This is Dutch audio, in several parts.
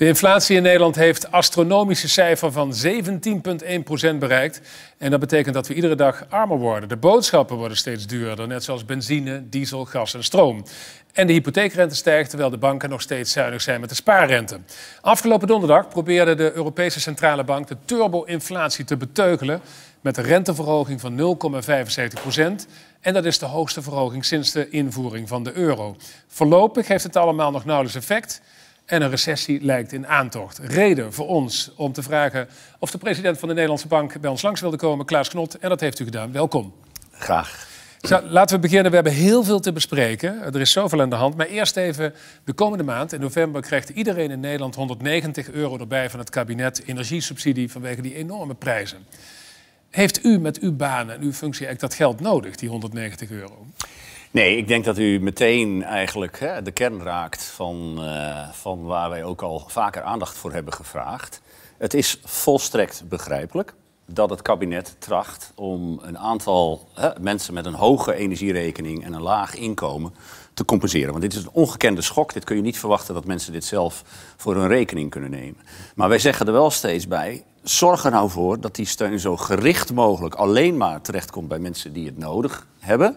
De inflatie in Nederland heeft astronomische cijfer van 17,1% bereikt. En dat betekent dat we iedere dag armer worden. De boodschappen worden steeds duurder, net zoals benzine, diesel, gas en stroom. En de hypotheekrente stijgt, terwijl de banken nog steeds zuinig zijn met de spaarrente. Afgelopen donderdag probeerde de Europese Centrale Bank de turbo-inflatie te beteugelen... met een renteverhoging van 0,75 En dat is de hoogste verhoging sinds de invoering van de euro. Voorlopig heeft het allemaal nog nauwelijks effect en een recessie lijkt in aantocht. Reden voor ons om te vragen of de president van de Nederlandse Bank bij ons langs wilde komen, Klaas Knot. En dat heeft u gedaan. Welkom. Graag. Zo, laten we beginnen. We hebben heel veel te bespreken. Er is zoveel aan de hand. Maar eerst even, de komende maand, in november, krijgt iedereen in Nederland 190 euro erbij van het kabinet energiesubsidie vanwege die enorme prijzen. Heeft u met uw banen, en uw functie eigenlijk dat geld nodig, die 190 euro? Nee, ik denk dat u meteen eigenlijk hè, de kern raakt van, eh, van waar wij ook al vaker aandacht voor hebben gevraagd. Het is volstrekt begrijpelijk dat het kabinet tracht om een aantal hè, mensen met een hoge energierekening en een laag inkomen te compenseren. Want dit is een ongekende schok. Dit kun je niet verwachten dat mensen dit zelf voor hun rekening kunnen nemen. Maar wij zeggen er wel steeds bij: zorg er nou voor dat die steun zo gericht mogelijk alleen maar terechtkomt bij mensen die het nodig hebben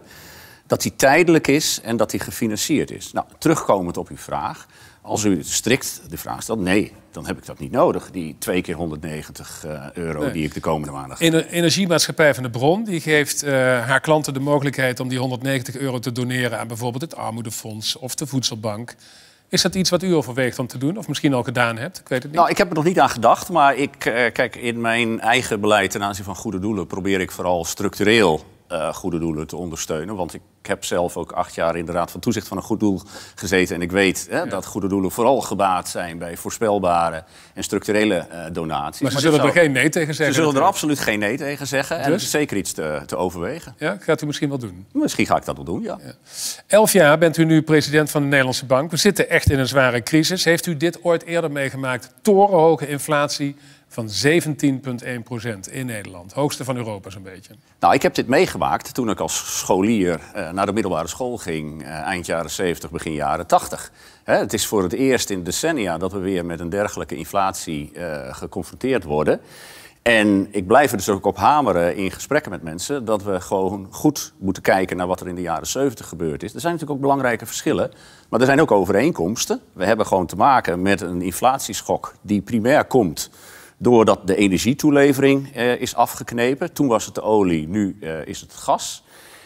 dat die tijdelijk is en dat die gefinancierd is. Nou, terugkomend op uw vraag. Als u strikt de vraag stelt, nee, dan heb ik dat niet nodig. Die twee keer 190 eh, euro die ik de komende maandag... Ener Energiemaatschappij van de Bron die geeft eh, haar klanten de mogelijkheid... om die 190 euro te doneren aan bijvoorbeeld het Armoedefonds of de Voedselbank. Is dat iets wat u overweegt om te doen? Of misschien al gedaan hebt? Ik weet het niet. Nou, ik heb er nog niet aan gedacht. Maar ik, eh, kijk, in mijn eigen beleid ten aanzien van goede doelen probeer ik vooral structureel eh, goede doelen te ondersteunen. Want ik heb zelf ook acht jaar in de Raad van Toezicht van een goed doel gezeten. En ik weet hè, dat goede doelen vooral gebaat zijn bij voorspelbare en structurele eh, donaties. Maar ze zullen er geen nee tegen zeggen? Ze zullen er absoluut geen nee tegen zeggen. Dus? En is zeker iets te, te, overwegen. Ja, gaat u misschien wel doen? Misschien ga ik dat wel doen, ja. ja. Elf jaar bent u nu president van de Nederlandse Bank. We zitten echt in een zware crisis. Heeft u dit ooit eerder meegemaakt? Torenhoge inflatie van 17,1 in Nederland. Hoogste van Europa zo'n beetje. Nou, ik heb dit meegemaakt toen ik als scholier eh, naar de middelbare school ging. Eh, eind jaren 70, begin jaren 80. Hè, het is voor het eerst in decennia dat we weer met een dergelijke inflatie eh, geconfronteerd worden. En ik blijf er dus ook op hameren in gesprekken met mensen dat we gewoon goed moeten kijken naar wat er in de jaren 70 gebeurd is. Er zijn natuurlijk ook belangrijke verschillen, maar er zijn ook overeenkomsten. We hebben gewoon te maken met een inflatieschok die primair komt doordat de energietoelevering eh, is afgeknepen. Toen was het de olie, nu eh, is het gas.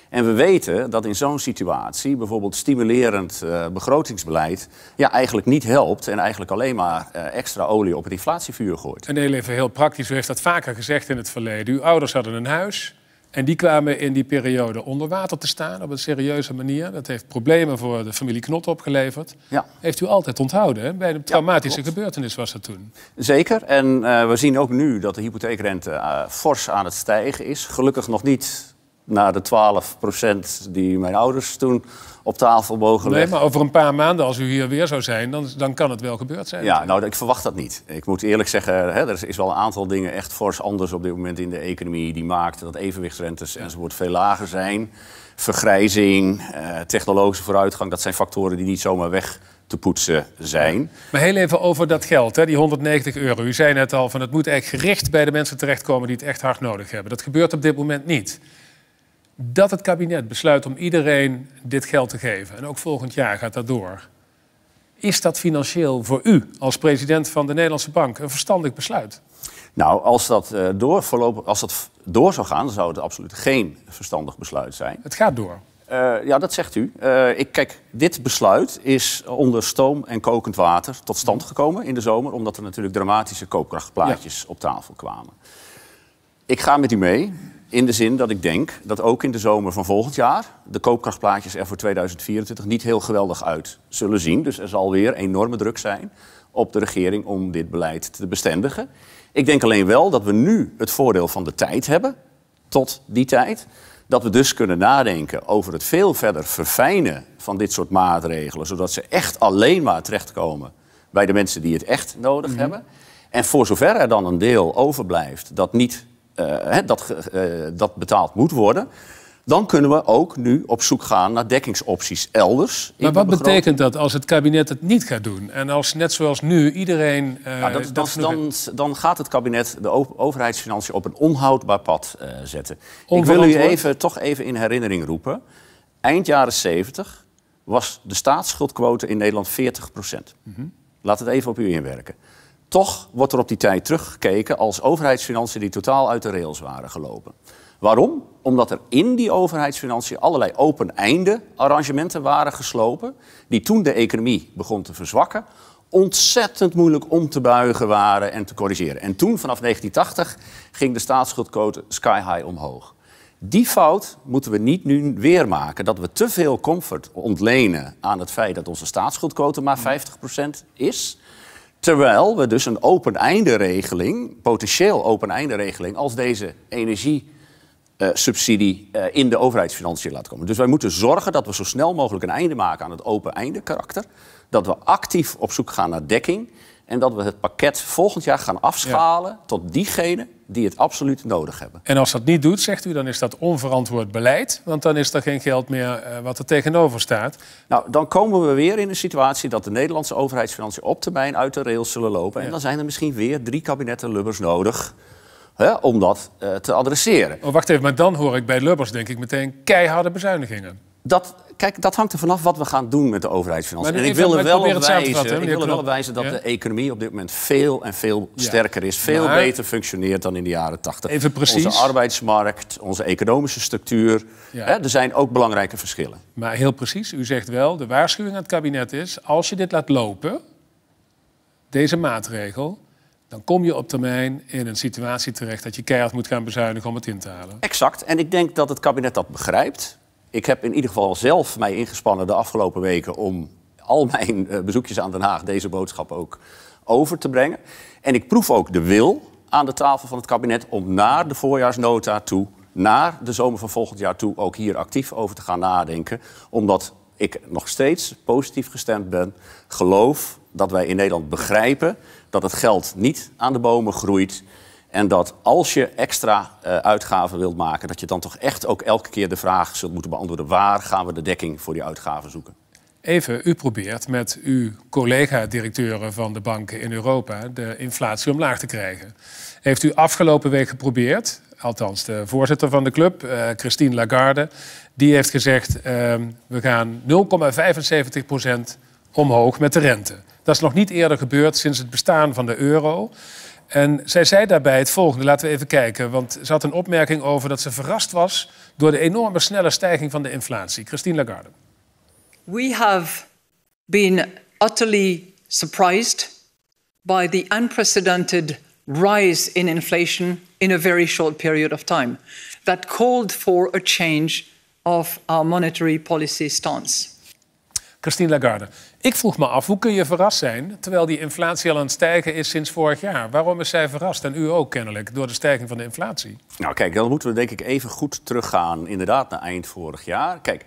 En we weten dat in zo'n situatie bijvoorbeeld stimulerend eh, begrotingsbeleid ja, eigenlijk niet helpt en eigenlijk alleen maar eh, extra olie op het inflatievuur gooit. En heel even heel praktisch, u heeft dat vaker gezegd in het verleden. Uw ouders hadden een huis, en die kwamen in die periode onder water te staan op een serieuze manier. Dat heeft problemen voor de familie Knot opgeleverd. Ja. Heeft u altijd onthouden. Hè? Bij een traumatische gebeurtenis was dat toen. Zeker. En eh, we zien ook nu dat de hypotheekrente eh, fors aan het stijgen is. Gelukkig nog niet naar de 12% die mijn ouders toen op tafel mogen leggen. Nee, maar over een paar maanden, als u hier weer zou zijn, dan, dan kan het wel gebeurd zijn. Ja, nou, ik verwacht dat niet. Ik moet eerlijk zeggen, hè, er is wel een aantal dingen echt fors anders op dit moment in de economie. Die maakt dat evenwichtsrentes enzovoort veel lager zijn. Vergrijzing, eh, technologische vooruitgang, dat zijn factoren die niet zomaar weg te poetsen zijn. Maar heel even over dat geld, hè, die 190 euro. U zei net al, van het moet echt gericht bij de mensen terechtkomen die het echt hard nodig hebben. Dat gebeurt op dit moment niet dat het kabinet besluit om iedereen dit geld te geven, en ook volgend jaar gaat dat door, is dat financieel voor u als president van de Nederlandse Bank een verstandig besluit? Nou, als dat, eh, door, voorlopig, als dat door zou gaan, dan zou het absoluut geen verstandig besluit zijn. Het gaat door. Eh, ja, dat zegt u. Eh, ik, kijk, dit besluit is onder stoom en kokend water tot stand gekomen in de zomer, omdat er natuurlijk dramatische koopkrachtplaatjes op tafel kwamen. Ik ga met u mee. In de zin dat ik denk dat ook in de zomer van volgend jaar de koopkrachtplaatjes er voor 2024 niet heel geweldig uit zullen zien. Dus er zal weer enorme druk zijn op de regering om dit beleid te bestendigen. Ik denk alleen wel dat we nu het voordeel van de tijd hebben, tot die tijd. Dat we dus kunnen nadenken over het veel verder verfijnen van dit soort maatregelen, zodat ze echt alleen maar terechtkomen bij de mensen die het echt nodig mhm. hebben. En voor zover er dan een deel overblijft dat niet eh, dat, eh, dat betaald moet worden. Dan kunnen we ook nu op zoek gaan naar dekkingsopties elders. Maar wat betekent dat als het kabinet het niet gaat doen? En als net zoals nu iedereen. Uh, ja, dat, dan, dan, gaat het kabinet de overheidsfinanciën op een onhoudbaar pad zetten. Ik wil u even, toch even in herinnering roepen. Eind jaren 70 was de staatsschuldquote in Nederland 40 procent. Mhm. Laat het even op u inwerken. Toch wordt er op die tijd teruggekeken als overheidsfinanciën die totaal uit de rails waren gelopen. Waarom? Omdat er in die overheidsfinanciën allerlei open-einde arrangementen waren geslopen, die toen de economie begon te verzwakken, ontzettend moeilijk om te buigen waren en te corrigeren. En toen, vanaf 1980, ging de staatsschuldquote sky high omhoog. Die fout moeten we niet nu weer maken. Dat we te veel comfort ontlenen aan het feit dat onze staatsschuldquote maar 50% is. Terwijl we dus een open-einde-regeling, potentieel open-einde-regeling, als deze energiesubsidie eh, in de overheidsfinanciën laten komen. Dus wij moeten zorgen dat we zo snel mogelijk een einde maken aan het open-einde-karakter. Dat we actief op zoek gaan naar dekking. En dat we het pakket volgend jaar gaan afschalen tot diegenen die het absoluut nodig hebben. En als dat niet doet, zegt u, dan is dat onverantwoord beleid. Want dan is er geen geld meer eh, wat er tegenover staat. Nou, dan komen we weer in een situatie dat de Nederlandse overheidsfinanciën op termijn uit de rails zullen lopen. En dan zijn er misschien weer drie kabinetten Lubbers nodig. om dat eh, te adresseren. Oh, wacht even, maar dan hoor ik bij Lubbers denk ik meteen keiharde bezuinigingen dat, kijk, dat hangt er vanaf wat we gaan doen met de overheidsfinanciën. En ik wil er wel op wijzen, ik wil wel wijzen dat de economie op dit moment veel en veel sterker is. Veel beter functioneert dan in de jaren 80. Even precies. Onze arbeidsmarkt, onze economische structuur. Hè, er zijn ook belangrijke verschillen. Maar heel precies, u zegt wel, de waarschuwing aan het kabinet is... als je dit laat lopen, deze maatregel dan kom je op termijn in een situatie terecht dat je keihard moet gaan bezuinigen om het in te halen. Exact. En ik denk dat het kabinet dat begrijpt. Ik heb in ieder geval zelf mij ingespannen de afgelopen weken om al mijn eh, bezoekjes aan Den Haag deze boodschap ook over te brengen. En ik proef ook de wil aan de tafel van het kabinet om naar de voorjaarsnota toe, naar de zomer van volgend jaar toe, ook hier actief over te gaan nadenken. Omdat ik nog steeds positief gestemd ben, geloof dat wij in Nederland begrijpen dat het geld niet aan de bomen groeit. En dat als je extra uh, uitgaven wilt maken, dat je dan toch echt ook elke keer de vraag zult moeten beantwoorden: waar gaan we de dekking voor die uitgaven zoeken? Even, u probeert met uw collega-directeuren van de banken in Europa de inflatie omlaag te krijgen. Heeft u afgelopen week geprobeerd, althans de voorzitter van de club, eh, Christine Lagarde, die heeft gezegd: ehm, we gaan 0,75 omhoog met de rente. Dat is nog niet eerder gebeurd sinds het bestaan van de euro. En zij zei daarbij het volgende, laten we even kijken. Want ze had een opmerking over dat ze verrast was door de enorme snelle stijging van de inflatie. Christine Lagarde. We have been utterly surprised by the unprecedented rise in inflation in a very short period of time. That called for a change of our monetary policy stance. Christine Lagarde. Ik vroeg me af, hoe kun je verrast zijn terwijl die inflatie al aan het stijgen is sinds vorig jaar? Waarom is zij verrast en u ook kennelijk door de stijging van de inflatie? Nou, kijk, dan moeten we denk ik even goed teruggaan, inderdaad, naar eind vorig jaar. Kijk,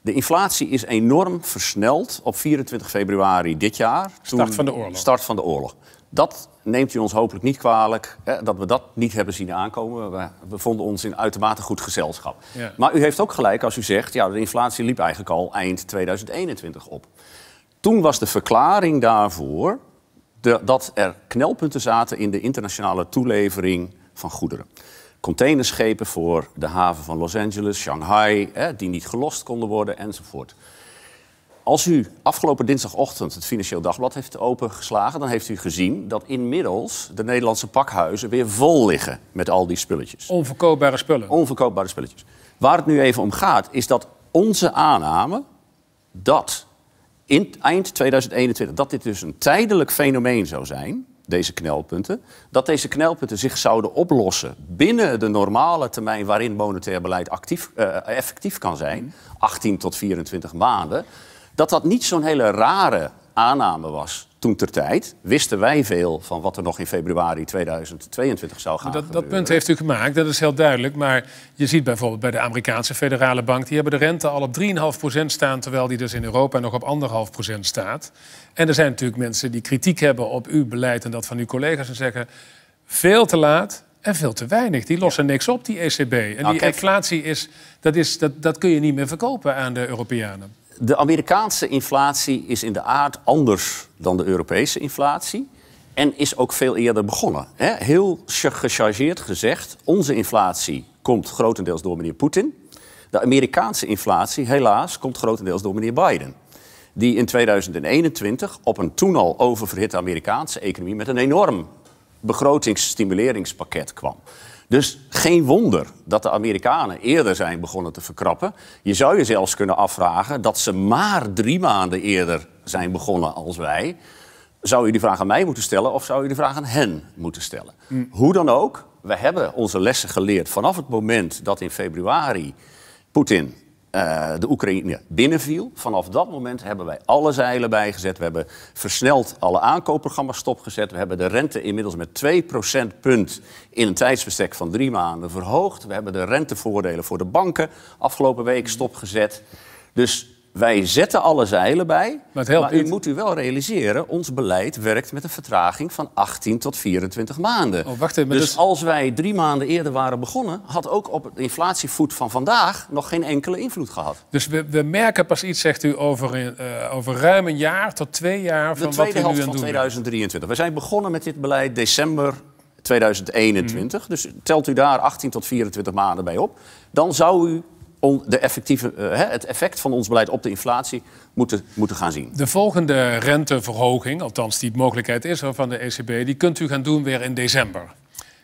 de inflatie is enorm versneld op 24 februari dit jaar. Start van de oorlog. Start van de oorlog. Dat neemt u ons hopelijk niet kwalijk hè, dat we dat niet hebben zien aankomen. We vonden ons in uitermate goed gezelschap. Maar u heeft ook gelijk als u zegt, ja, de inflatie liep eigenlijk al eind 2021 op. Toen was de verklaring daarvoor de, dat er knelpunten zaten in de internationale toelevering van goederen. Containerschepen voor de haven van Los Angeles, Shanghai, hè, die niet gelost konden worden enzovoort. Als u afgelopen dinsdagochtend het Financieel Dagblad heeft opengeslagen, dan heeft u gezien dat inmiddels de Nederlandse pakhuizen weer vol liggen met al die spulletjes. Onverkoopbare spullen. Onverkoopbare spulletjes. Waar het nu even om gaat, is dat onze aanname dat in eind 2021 dat dit dus een tijdelijk fenomeen zou zijn, deze knelpunten, dat deze knelpunten zich zouden oplossen binnen de normale termijn waarin monetair beleid actief, eh, effectief kan zijn, 18 tot 24 maanden, dat dat niet zo'n hele rare aanname was toen ter tijd, wisten wij veel van wat er nog in februari 2022 zou gaan. Dat, dat punt heeft u gemaakt, dat is heel duidelijk. Maar je ziet bijvoorbeeld bij de Amerikaanse federale bank, die hebben de rente al op 3,5% staan, terwijl die dus in Europa nog op 1,5% staat. En er zijn natuurlijk mensen die kritiek hebben op uw beleid en dat van uw collega's en zeggen veel te laat, en veel te weinig. Die lossen niks op, die ECB. En nou, die inflatie is, dat, is dat, dat kun je niet meer verkopen aan de Europeanen de Amerikaanse inflatie is in de aard anders dan de Europese inflatie. En is ook veel eerder begonnen. Hè? Heel gechargeerd gezegd, onze inflatie komt grotendeels door meneer Poetin. De Amerikaanse inflatie, helaas, komt grotendeels door meneer Biden. Die in 2021 op een toen al oververhitte Amerikaanse economie met een enorm begrotingsstimuleringspakket kwam. Dus geen wonder dat de Amerikanen eerder zijn begonnen te verkrappen. Je zou je zelfs kunnen afvragen dat ze maar drie maanden eerder zijn begonnen als wij. Zou je die vraag aan mij moeten stellen of zou je die vraag aan hen moeten stellen? Mm. Hoe dan ook, we hebben onze lessen geleerd vanaf het moment dat in februari Poetin eh, de Oekraïne binnenviel. Vanaf dat moment hebben wij alle zeilen bijgezet. We hebben versneld alle aankoopprogramma's stopgezet. We hebben de rente inmiddels met 2 punt in een tijdsbestek van drie maanden verhoogd. We hebben de rentevoordelen voor de banken afgelopen week stopgezet. Dus wij zetten alle zeilen bij. Maar, u moet u wel realiseren, ons beleid werkt met een vertraging van 18 tot 24 maanden. Oh, wacht even, dus, dus, als wij drie maanden eerder waren begonnen, had ook op het inflatievoet van vandaag nog geen enkele invloed gehad. Dus we, we merken pas iets, zegt u, over, eh, over ruim een jaar tot twee jaar van wat we nu De tweede helft van 2023. We zijn begonnen met dit beleid december 2021. Mhm. Dus telt u daar 18 tot 24 maanden bij op. Dan zou u de effectieve, eh, het effect van ons beleid op de inflatie moeten, moeten gaan zien. De volgende renteverhoging, althans die mogelijkheid is er van de ECB, die kunt u gaan doen weer in december.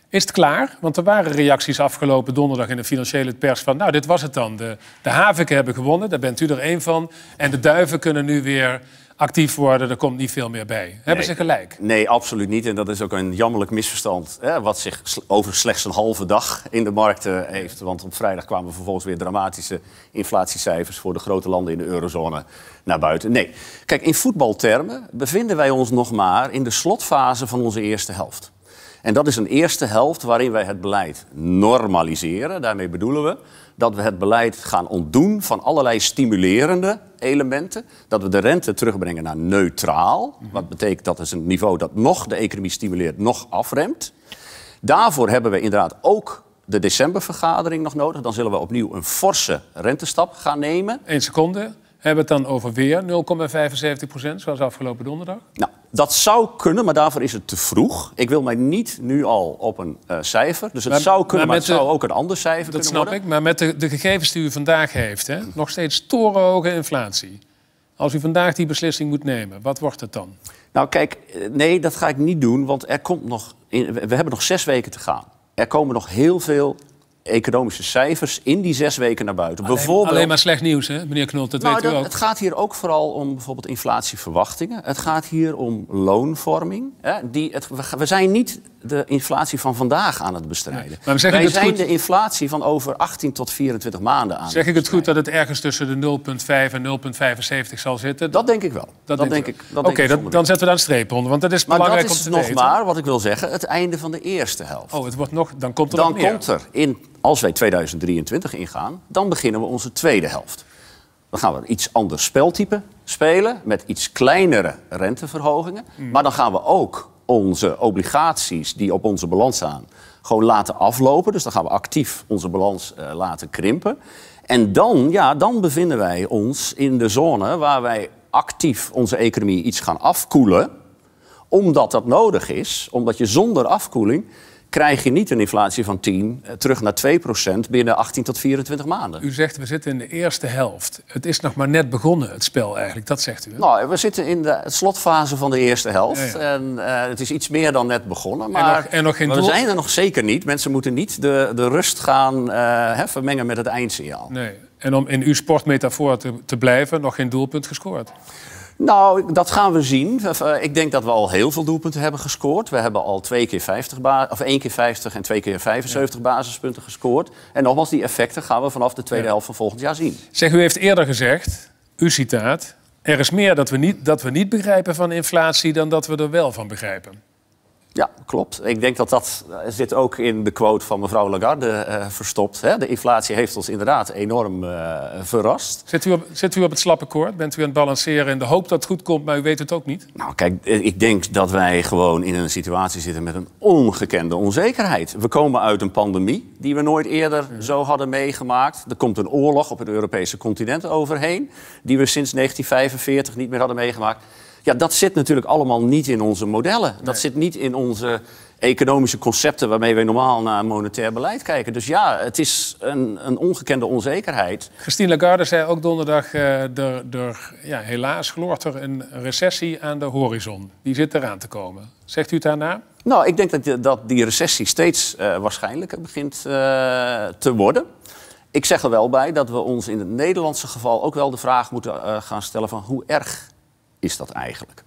Is het klaar? Want er waren reacties afgelopen donderdag in de financiële pers van... nou, dit was het dan. De, de haviken hebben gewonnen, daar bent u er één van. En de duiven kunnen nu weer actief worden, er komt niet veel meer bij. Hebben ze gelijk? Nee, absoluut niet. En dat is ook een jammerlijk misverstand, hè, wat zich over slechts een halve dag in de markt eh, heeft. Want op vrijdag kwamen vervolgens weer dramatische inflatiecijfers voor de grote landen in de eurozone naar buiten. Nee, kijk, in voetbaltermen bevinden wij ons nog maar in de slotfase van onze eerste helft. En dat is een eerste helft waarin wij het beleid normaliseren. Daarmee bedoelen we dat we het beleid gaan ontdoen van allerlei stimulerende elementen. Dat we de rente terugbrengen naar neutraal. Wat betekent dat is een niveau dat nog de economie stimuleert, nog afremt. Daarvoor hebben we inderdaad ook de decembervergadering nog nodig. Dan zullen we opnieuw een forse rentestap gaan nemen. Eén seconde hebben het dan over weer 0,75 procent, zoals afgelopen donderdag? Nou, dat zou kunnen, maar daarvoor is het te vroeg. Ik wil mij niet nu al op een eh, cijfer. Dus het zou kunnen, maar, het zou ook een ander cijfer dat snap ik, maar met de, de, gegevens die u vandaag heeft... Hè, nog steeds torenhoge inflatie. Als u vandaag die beslissing moet nemen, wat wordt het dan? Nou kijk, eh, nee, dat ga ik niet doen, want er komt nog... we hebben nog zes weken te gaan. Er komen nog heel veel economische cijfers in die zes weken naar buiten. Alleen, bijvoorbeeld... alleen maar slecht nieuws, hè, meneer Knot, dat nou, weet u ook. Het gaat hier ook vooral om bijvoorbeeld inflatieverwachtingen. Het gaat hier om loonvorming. Hè, die, we zijn niet de inflatie van vandaag aan het bestrijden. zeg Wij ik het zijn goed... de inflatie van over 18 tot 24 maanden aan Zeg ik het goed dat het ergens tussen de 0,5 en 0,75 zal zitten? Dat denk ik wel. Dat, dat denk ik. Oké, dan zetten we daar een streep onder, want dat is belangrijk om te nog weten. maar, wat ik wil zeggen, het einde van de eerste helft. Oh, het wordt nog, dan komt er dan nog meer. komt er, in, als wij 2023 ingaan, dan beginnen we onze tweede helft. Dan gaan we een iets ander speltype spelen met iets kleinere renteverhogingen. Hmm. Maar dan gaan we ook onze obligaties die op onze balans staan gewoon laten aflopen. Dus dan gaan we actief onze balans eh, laten krimpen. En dan, ja, dan bevinden wij ons in de zone waar wij actief onze economie iets gaan afkoelen. Omdat dat nodig is, omdat je zonder afkoeling krijg je niet een inflatie van 10 eh, terug naar 2 binnen 18 tot 24 maanden. U zegt we zitten in de eerste helft. Het is nog maar net begonnen, het spel eigenlijk, dat zegt u. Nou, we zitten in de slotfase van de eerste helft. En eh, het is iets meer dan net begonnen. Maar, we zijn er nog zeker niet. Mensen moeten niet de, de rust gaan eh, vermengen met het eindsignaal. Nee. En om in uw sportmetafoor te blijven, nog geen doelpunt gescoord. Nou, dat gaan we zien. Eh, ik denk dat we al heel veel doelpunten hebben gescoord. We hebben al twee keer 50 of één keer 50 en twee keer 75 basispunten gescoord. En nogmaals, die effecten gaan we vanaf de tweede helft van volgend jaar zien. Zeg, u heeft eerder gezegd, u citaat... er is meer dat we, niet, dat we niet begrijpen van inflatie dan dat we er wel van begrijpen. Ja, klopt. Ik denk dat dat eh, zit ook in de quote van mevrouw Lagarde eh, verstopt. Hè? De inflatie heeft ons inderdaad enorm eh, verrast. Zit u, op, zit u op het slappe koord? Bent u aan het balanceren in de hoop dat het goed komt, maar u weet het ook niet? Nou, kijk, ik denk dat wij gewoon in een situatie zitten met een ongekende onzekerheid. We komen uit een pandemie die we nooit eerder zo hadden meegemaakt. Er komt een oorlog op het Europese continent overheen, die we sinds 1945 niet meer hadden meegemaakt. Ja, dat zit natuurlijk allemaal niet in onze modellen. Dat zit niet in onze economische concepten waarmee wij normaal naar monetair beleid kijken. Dus ja, het is een, een ongekende onzekerheid. Christine Lagarde zei ook donderdag, eh, er, ja, helaas gloort er een recessie aan de horizon. Die zit eraan te komen. Zegt u het daarna? Nou, ik denk dat, dat die recessie steeds eh, waarschijnlijker begint eh, te worden. Ik zeg er wel bij dat we ons in het Nederlandse geval ook wel de vraag moeten gaan stellen van hoe erg is dat eigenlijk?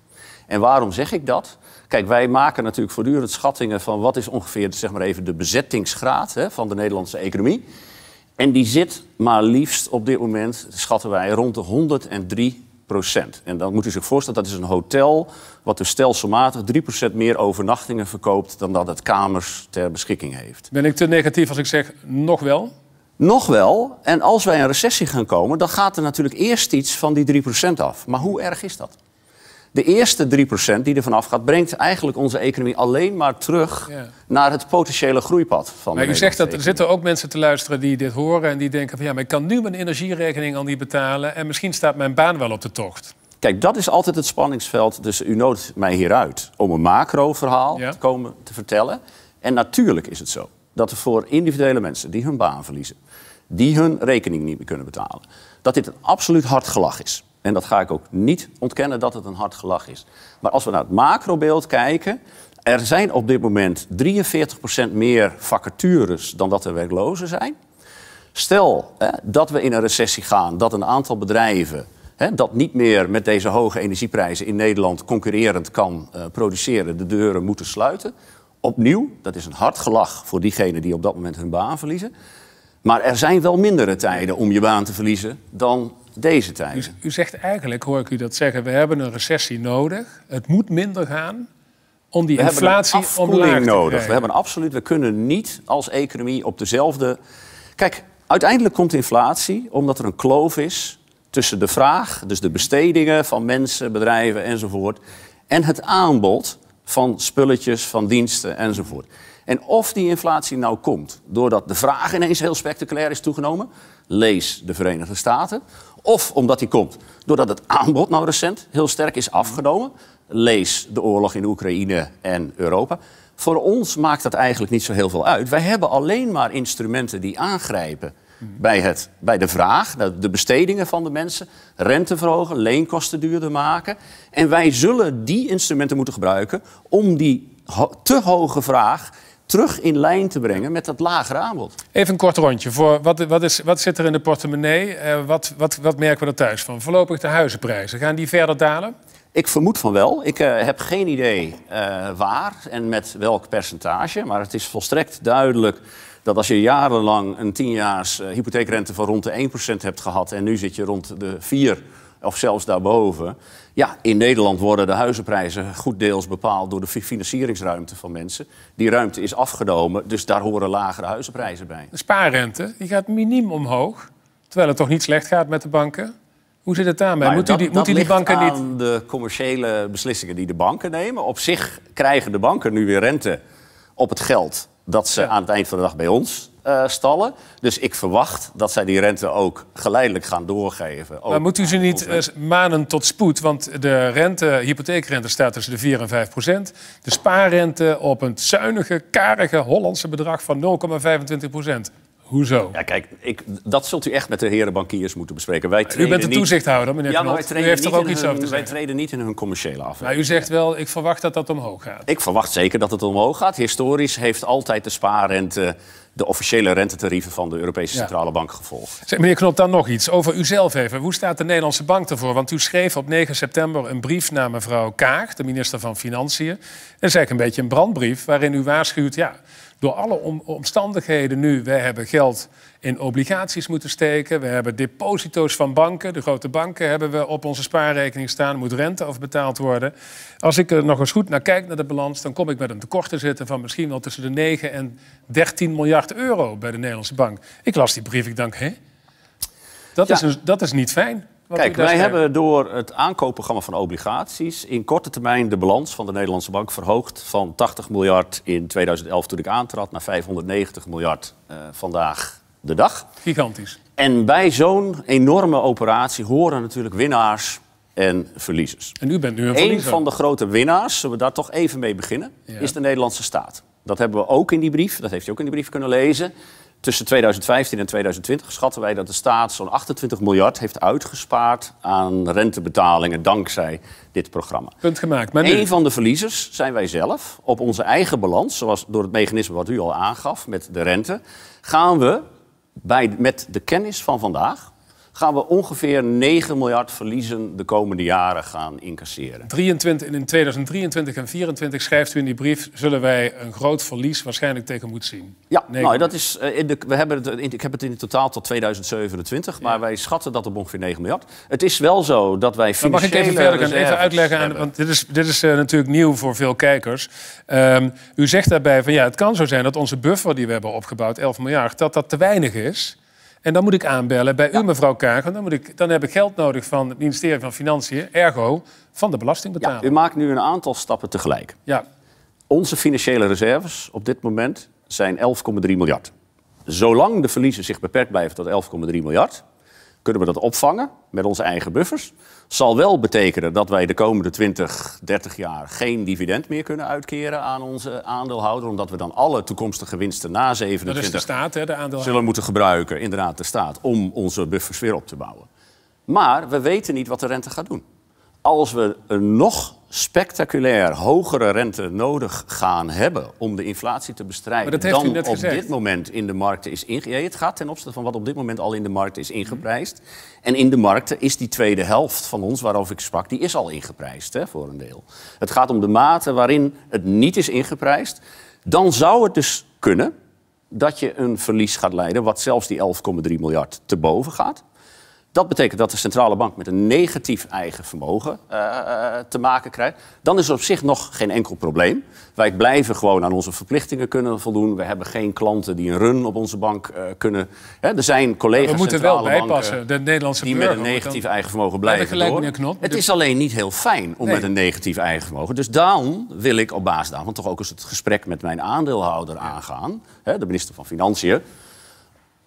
En waarom zeg ik dat? Kijk, wij maken natuurlijk voortdurend schattingen van wat is ongeveer zeg maar even, de bezettingsgraad hè, van de Nederlandse economie. En die zit maar liefst op dit moment, schatten wij, rond de 103 procent. En dan moet u zich voorstellen, dat is een hotel wat dus stelselmatig 3% meer overnachtingen verkoopt dan dat het kamers ter beschikking heeft. Ben ik te negatief als ik zeg nog wel? Nog wel, en als wij een recessie gaan komen, dan gaat er natuurlijk eerst iets van die 3% af. Maar hoe erg is dat? De eerste 3% die er vanaf gaat, brengt eigenlijk onze economie alleen maar terug naar het potentiële groeipad. Van maar u zegt dat er zitten ook mensen te luisteren die dit horen en die denken van ja, maar ik kan nu mijn energierekening al niet betalen en misschien staat mijn baan wel op de tocht. Kijk, dat is altijd het spanningsveld. Dus u nodigt mij hieruit om een macroverhaal ja. te komen te vertellen. En natuurlijk is het zo dat er voor individuele mensen die hun baan verliezen, die hun rekening niet meer kunnen betalen, dat dit een absoluut hard gelach is. En dat ga ik ook niet ontkennen dat het een hard gelach is. Maar als we naar het macrobeeld kijken, er zijn op dit moment 43% meer vacatures dan dat er werklozen zijn. Stel hè, dat we in een recessie gaan, dat een aantal bedrijven hè, dat niet meer met deze hoge energieprijzen in Nederland concurrerend kan eh, produceren, de deuren moeten sluiten opnieuw, dat is een hard gelach voor diegenen die op dat moment hun baan verliezen. Maar er zijn wel mindere tijden om je baan te verliezen dan deze tijden. U, u zegt eigenlijk, hoor ik u dat zeggen, we hebben een recessie nodig. Het moet minder gaan om die we inflatie omlaag te nodig. Krijgen. We hebben absoluut, we kunnen niet als economie op dezelfde. Kijk, uiteindelijk komt inflatie omdat er een kloof is tussen de vraag, dus de bestedingen van mensen, bedrijven enzovoort, en het aanbod van spulletjes, van diensten enzovoort. En of die inflatie nou komt doordat de vraag ineens heel spectaculair is toegenomen, lees de Verenigde Staten, of omdat die komt doordat het aanbod nou recent heel sterk is afgenomen, lees de oorlog in Oekraïne en Europa. Voor ons maakt dat eigenlijk niet zo heel veel uit. Wij hebben alleen maar instrumenten die aangrijpen bij, het, bij de vraag, de bestedingen van de mensen, rente verhogen, leenkosten duurder maken. En wij zullen die instrumenten moeten gebruiken om die te hoge vraag terug in lijn te brengen met dat lagere aanbod. Even een kort rondje. Voor wat, wat, is, wat zit er in de portemonnee? Eh, wat, wat, wat merken we er thuis van? Voorlopig de huizenprijzen, gaan die verder dalen? Ik vermoed van wel. Ik eh, heb geen idee eh, waar en met welk percentage. Maar het is volstrekt duidelijk dat als je jarenlang een tienjaars eh, hypotheekrente van rond de 1% hebt gehad en nu zit je rond de 4 of zelfs daarboven. Ja, in Nederland worden de huizenprijzen goed deels bepaald door de financieringsruimte van mensen. Die ruimte is afgenomen, dus daar horen lagere huizenprijzen bij. De spaarrente die gaat miniem omhoog, terwijl het toch niet slecht gaat met de banken. Hoe zit het daarmee? moet u die, moet die banken niet. aan de commerciële beslissingen die de banken nemen. Op zich krijgen de banken nu weer rente op het geld dat ze aan het eind van de dag bij ons eh, stallen. Dus ik verwacht dat zij die rente ook geleidelijk gaan doorgeven. maar moet u ze niet eh, manen tot spoed? Want de rente, hypotheekrente staat tussen de 4 en 5 procent. De spaarrente op een zuinige, karige Hollandse bedrag van 0,25 procent. Hoezo? Ja, kijk, ik, dat zult u echt met de heren bankiers moeten bespreken. Wij u bent de toezichthouder, meneer ja, U heeft toch ook iets over te Wij treden niet in hun commerciële afweging. Nou, maar u zegt wel, ik verwacht dat dat omhoog gaat. Ik verwacht zeker dat het omhoog gaat. Historisch heeft altijd de spaarrente de officiële rentetarieven van de Europese Centrale Bank gevolgd. Zeg, meneer Knop, dan nog iets over uzelf even. Hoe staat de Nederlandse Bank ervoor? Want u schreef op 9 september een brief naar mevrouw Kaag, de minister van Financiën. Dat is eigenlijk een beetje een brandbrief waarin u waarschuwt... Ja, door alle omstandigheden nu. wij hebben geld in obligaties moeten steken. We hebben deposito's van banken. De grote banken hebben we op onze spaarrekening staan. Er moet rente over betaald worden. Als ik er nog eens goed naar kijk, naar de balans... dan kom ik met een tekort te zitten van misschien wel tussen de 9 en 13 miljard euro... bij de Nederlandse bank. Ik las die brief, ik denk, hé? Dat, is, een, dat is niet fijn. Kijk, wij hebben door het aankoopprogramma van obligaties in korte termijn de balans van de Nederlandse bank verhoogd van 80 miljard in 2011 toen ik aantrad naar 590 miljard eh, vandaag de dag. Gigantisch. En bij zo'n enorme operatie horen natuurlijk winnaars en verliezers. En u bent nu een Een van de grote winnaars, zullen we daar toch even mee beginnen, is de Nederlandse staat. Dat hebben we ook in die brief, dat heeft u ook in die brief kunnen lezen. Tussen 2015 en 2020 schatten wij dat de staat zo'n 28 miljard heeft uitgespaard aan rentebetalingen dankzij dit programma. Punt gemaakt. Maar Een van de verliezers zijn wij zelf. Op onze eigen balans, zoals door het mechanisme wat u al aangaf met de rente, gaan we bij, met de kennis van vandaag, gaan we ongeveer 9 miljard verliezen de komende jaren gaan incasseren. 23, in 2023 en 2024 schrijft u in die brief... zullen wij een groot verlies waarschijnlijk tegen moeten zien. Ja, nou, dat is, eh, in de, we hebben het, ik heb het in totaal tot 2027, maar wij schatten dat op ongeveer 9 miljard. Het is wel zo dat wij financiële Mag ik even verder gaan, even uitleggen, aan, want dit is, dit is eh, natuurlijk nieuw voor veel kijkers. Ehm, u zegt daarbij van ja, het kan zo zijn dat onze buffer die we hebben opgebouwd, 11 miljard, dat dat te weinig is... En dan moet ik aanbellen bij u, mevrouw Kaag. Dan, moet ik, dan heb ik geld nodig van het ministerie van Financiën, ergo van de belastingbetaler. u maakt nu een aantal stappen tegelijk. Ja. Onze financiële reserves op dit moment zijn 11,3 miljard. Zolang de verliezen zich beperkt blijven tot 11,3 miljard, kunnen we dat opvangen met onze eigen buffers. Zal wel betekenen dat wij de komende 20, 30 jaar geen dividend meer kunnen uitkeren aan onze aandeelhouder. Omdat we dan alle toekomstige winsten na 27 dat is de staat, hè, de aandeelhouder. zullen moeten gebruiken, inderdaad de staat, om onze buffers weer op te bouwen. Maar we weten niet wat de rente gaat doen. Als we een nog spectaculair hogere rente nodig gaan hebben om de inflatie te bestrijden dan op gezegd. dit moment in de markten is ingeprijsd. het gaat ten opzichte van wat op dit moment al in de markten is ingeprijsd. En in de markten is die tweede helft van ons waarover ik sprak, die is al ingeprijsd hè, voor een deel. Het gaat om de mate waarin het niet is ingeprijsd. Dan zou het dus kunnen dat je een verlies gaat leiden, wat zelfs die 11,3 miljard te boven gaat. Dat betekent dat de centrale bank met een negatief eigen vermogen eh, eh, te maken krijgt. Dan is er op zich nog geen enkel probleem. Wij blijven gewoon aan onze verplichtingen kunnen voldoen. We hebben geen klanten die een run op onze bank eh, kunnen. Hè, er zijn collega's maar we moeten wel bijpassen. De Nederlandse die met een negatief eigen vermogen blijven door. het is alleen niet heel fijn om met een negatief eigen vermogen. Dus daarom wil ik op basis daarvan toch ook eens het gesprek met mijn aandeelhouder aangaan. Hè, de minister van Financiën.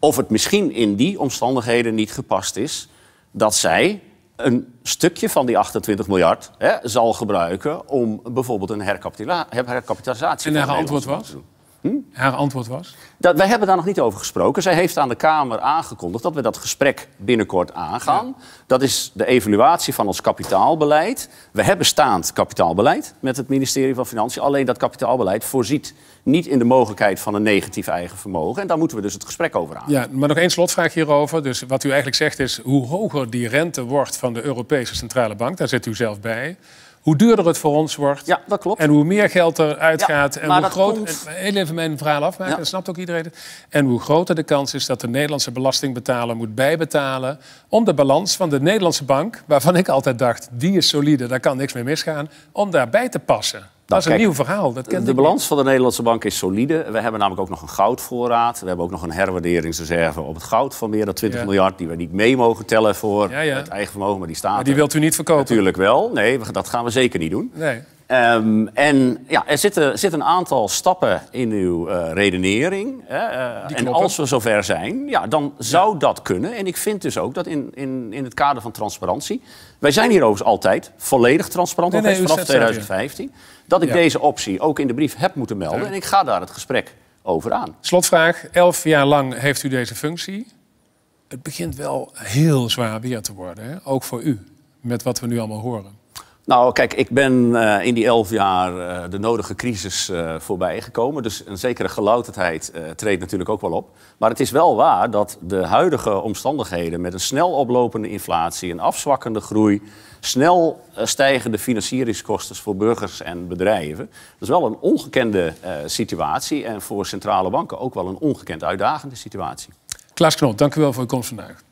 Of het misschien in die omstandigheden niet gepast is dat zij een stukje van die 28 miljard hè, zal gebruiken om bijvoorbeeld een herkapitalisatie. En haar antwoord was? Hm? Haar antwoord was? Dat, wij hebben daar nog niet over gesproken. Zij heeft aan de Kamer aangekondigd dat we dat gesprek binnenkort aangaan. Dat is de evaluatie van ons kapitaalbeleid. We hebben staand kapitaalbeleid met het ministerie van Financiën. Alleen dat kapitaalbeleid voorziet niet in de mogelijkheid van een negatief eigen vermogen. En daar moeten we dus het gesprek over aan. Ja, maar nog één slotvraag hierover. Dus wat u eigenlijk zegt is, hoe hoger die rente wordt van de Europese Centrale Bank... daar zit u zelf bij hoe duurder het voor ons wordt. dat klopt. En hoe meer geld eruit ja, gaat. En hoe groot. Komt... Heel even mijn verhaal afmaken, dat snapt ook iedereen. En hoe groter de kans is dat de Nederlandse belastingbetaler moet bijbetalen. om de balans van de Nederlandse bank, waarvan ik altijd dacht, die is solide, daar kan niks meer misgaan. om daarbij te passen. Nou, dat is een nieuw verhaal. Dat kent de balans van de Nederlandse bank is solide. We hebben namelijk ook nog een goudvoorraad. We hebben ook nog een herwaarderingsreserve op het goud van meer dan 20 miljard. Die we niet mee mogen tellen voor het eigen vermogen, maar die staat. Maar die wilt u niet verkopen? Natuurlijk wel. Nee, dat gaan we zeker niet doen. Nee. Ehm, en ja, er zitten, een aantal stappen in uw eh, redenering. Eh, en als we zover zijn, ja, dan zou dat kunnen. En ik vind dus ook dat in, in, in het kader van transparantie... Wij zijn hier overigens altijd volledig transparant, nee, nee, vanaf 2015 dat ik deze optie ook in de brief heb moeten melden. En ik ga daar het gesprek over aan. Slotvraag. Elf jaar lang heeft u deze functie. Het begint wel heel zwaar weer te worden, hè? ook voor u, met wat we nu allemaal horen. Nou, kijk, ik ben eh, in die elf jaar eh, de nodige crisis uh, voorbij gekomen. Dus een zekere gelouterdheid treedt natuurlijk ook wel op. Maar het is wel waar dat de huidige omstandigheden met een snel oplopende inflatie, een afzwakkende groei, snel stijgende financieringskosten voor burgers en bedrijven. Dat is wel een ongekende situatie en voor centrale banken ook wel een ongekend uitdagende situatie. Klaas Knop, dank u wel voor uw komst vandaag.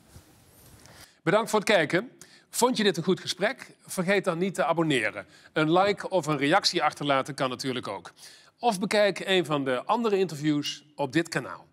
Bedankt voor het kijken. Vond je dit een goed gesprek? Vergeet dan niet te abonneren. Een like of een reactie achterlaten kan natuurlijk ook. Of bekijk een van de andere interviews op dit kanaal.